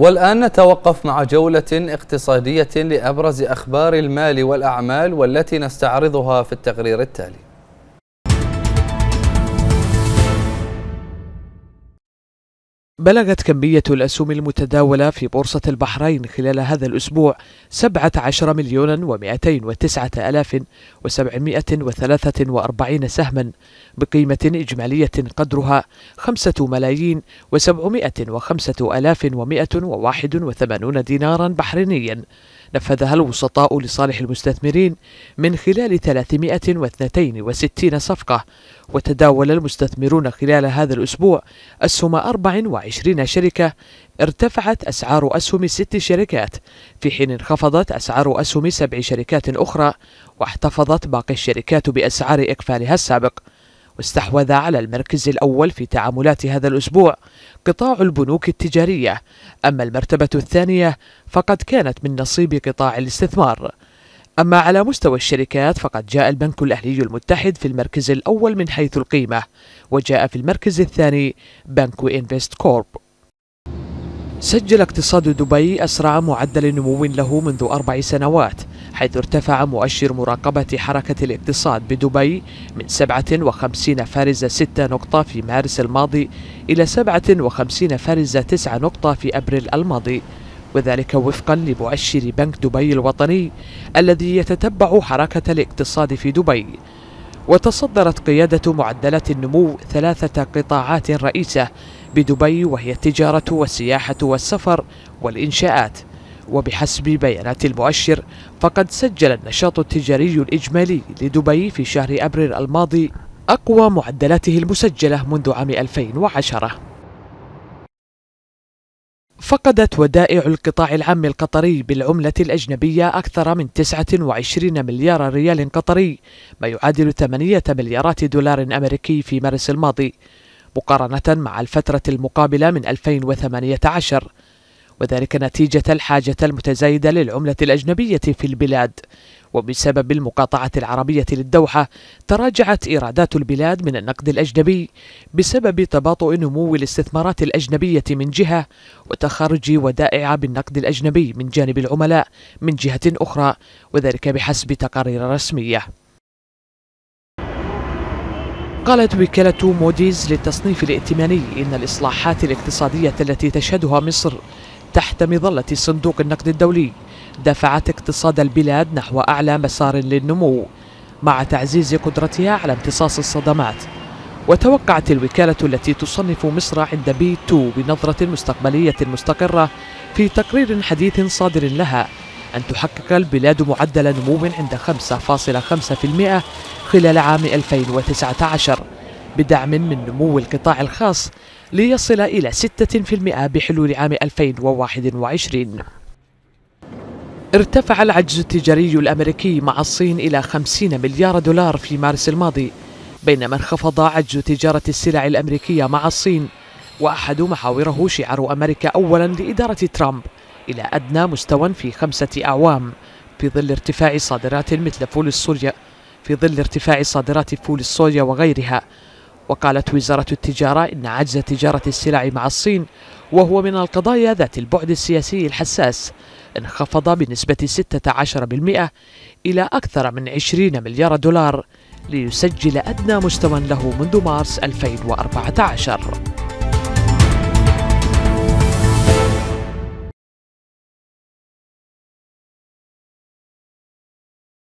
والآن نتوقف مع جولة اقتصادية لأبرز أخبار المال والأعمال والتي نستعرضها في التقرير التالي بلغت كمية الأسهم المتداولة في بورصة البحرين خلال هذا الأسبوع 17 مليون و209 ألاف و743 سهما بقيمة إجمالية قدرها 5 ملايين و705 ألاف و181 دينارا بحرينيا نفذها الوسطاء لصالح المستثمرين من خلال 362 صفقة وتداول المستثمرون خلال هذا الأسبوع أسهم 24 شركة ارتفعت أسعار أسهم ست شركات في حين انخفضت أسعار أسهم سبع شركات أخرى واحتفظت باقي الشركات بأسعار إقفالها السابق واستحوذ على المركز الأول في تعاملات هذا الأسبوع قطاع البنوك التجارية أما المرتبة الثانية فقد كانت من نصيب قطاع الاستثمار أما على مستوى الشركات فقد جاء البنك الأهلي المتحد في المركز الأول من حيث القيمة وجاء في المركز الثاني بنك إنفست كورب سجل اقتصاد دبي أسرع معدل نمو له منذ أربع سنوات حيث ارتفع مؤشر مراقبة حركة الاقتصاد بدبي من 57 فارزة 6 نقطة في مارس الماضي إلى 57 فارزة 9 نقطة في أبريل الماضي وذلك وفقا لمؤشر بنك دبي الوطني الذي يتتبع حركة الاقتصاد في دبي وتصدرت قيادة معدلات النمو ثلاثة قطاعات رئيسة بدبي وهي التجارة والسياحة والسفر والإنشاءات وبحسب بيانات المؤشر فقد سجل النشاط التجاري الإجمالي لدبي في شهر أبريل الماضي أقوى معدلاته المسجلة منذ عام 2010 فقدت ودائع القطاع العام القطري بالعملة الأجنبية أكثر من 29 مليار ريال قطري ما يعادل 8 مليارات دولار أمريكي في مارس الماضي مقارنة مع الفترة المقابلة من 2018 وذلك نتيجة الحاجة المتزايدة للعملة الأجنبية في البلاد وبسبب المقاطعة العربية للدوحة تراجعت إيرادات البلاد من النقد الأجنبي بسبب تباطؤ نمو الاستثمارات الأجنبية من جهة وتخرج ودائع بالنقد الأجنبي من جانب العملاء من جهة أخرى وذلك بحسب تقارير رسمية قالت وكالة موديز للتصنيف الائتماني إن الإصلاحات الاقتصادية التي تشهدها مصر تحت مظلة صندوق النقد الدولي دفعت اقتصاد البلاد نحو أعلى مسار للنمو مع تعزيز قدرتها على امتصاص الصدمات وتوقعت الوكالة التي تصنف مصر عند بي 2 بنظرة مستقبلية مستقرة في تقرير حديث صادر لها أن تحقق البلاد معدل نمو عند 5.5% خلال عام 2019 بدعم من نمو القطاع الخاص ليصل إلى 6% بحلول عام 2021 ارتفع العجز التجاري الأمريكي مع الصين إلى 50 مليار دولار في مارس الماضي بينما انخفض عجز تجارة السلع الأمريكية مع الصين وأحد محاوره شعار أمريكا أولا لإدارة ترامب إلى أدنى مستوى في خمسة أعوام في ظل ارتفاع صادرات مثل فول الصويا في ظل ارتفاع صادرات فول الصويا وغيرها وقالت وزارة التجارة إن عجز تجارة السلع مع الصين وهو من القضايا ذات البعد السياسي الحساس انخفض بنسبة 16% إلى أكثر من 20 مليار دولار ليسجل أدنى مستوى له منذ مارس 2014